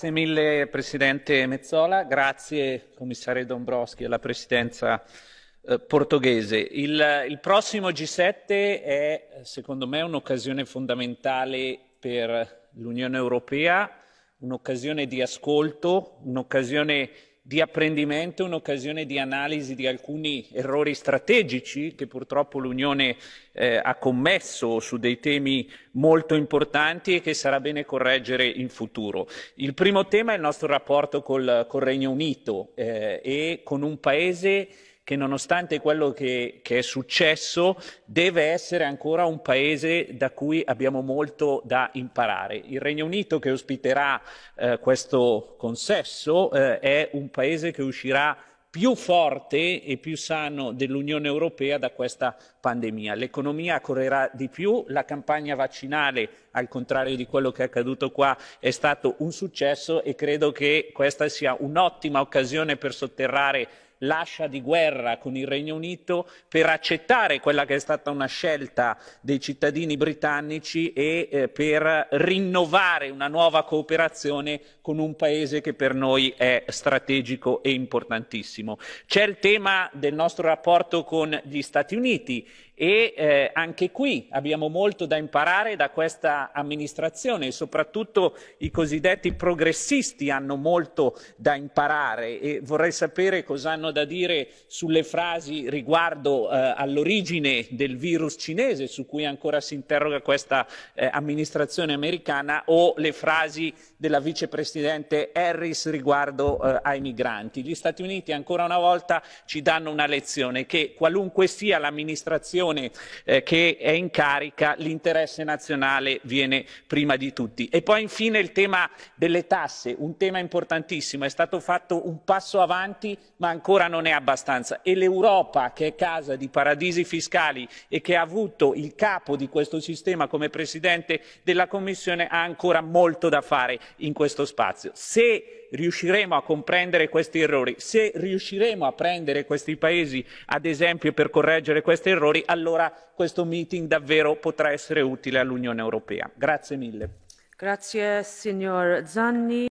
Grazie mille Presidente Mezzola, grazie Commissario Dombrovski alla Presidenza eh, portoghese. Il, il, prossimo G7 è secondo me un'occasione fondamentale per l'Unione Europea, un'occasione di ascolto, un'occasione di apprendimento, un'occasione di analisi di alcuni errori strategici che purtroppo l'Unione eh, ha commesso su dei temi molto importanti e che sarà bene correggere in futuro. Il primo tema è il nostro rapporto col, col Regno Unito eh, e con un paese che nonostante quello che, che, è successo deve essere ancora un paese da cui abbiamo molto da imparare. Il Regno Unito che ospiterà eh, questo consesso eh, è un paese che uscirà più forte e più sano dell'Unione Europea da questa pandemia. L'economia correrà di più, la campagna vaccinale, al contrario di quello che è accaduto qua, è stato un successo e credo che questa sia un'ottima occasione per sotterrare l'ascia di guerra con il Regno Unito per accettare quella che è stata una scelta dei cittadini britannici e eh, per rinnovare una nuova cooperazione con un paese che per noi è strategico e importantissimo. C'è il tema del nostro rapporto con gli Stati Uniti e eh, anche qui abbiamo molto da imparare da questa amministrazione e soprattutto i cosiddetti progressisti hanno molto da imparare e vorrei sapere cosa hanno hanno da dire sulle frasi riguardo eh, all'origine del virus cinese su cui ancora si interroga questa eh, amministrazione americana o le frasi della vicepresidente Harris riguardo eh, ai migranti. Gli Stati Uniti ancora una volta ci danno una lezione che qualunque sia l'amministrazione eh, che è in carica l'interesse nazionale viene prima di tutti. E poi infine il tema delle tasse, un tema importantissimo, è stato fatto un passo avanti ma ancora ancora non è abbastanza e l'Europa, che è casa di paradisi fiscali e che ha avuto il capo di questo sistema come Presidente della Commissione, ha ancora molto da fare in questo spazio. Se riusciremo a comprendere questi errori, se riusciremo a prendere questi paesi ad esempio per correggere questi errori, allora questo meeting davvero potrà essere utile all'Unione Europea. Grazie mille. Grazie, signor Zanni.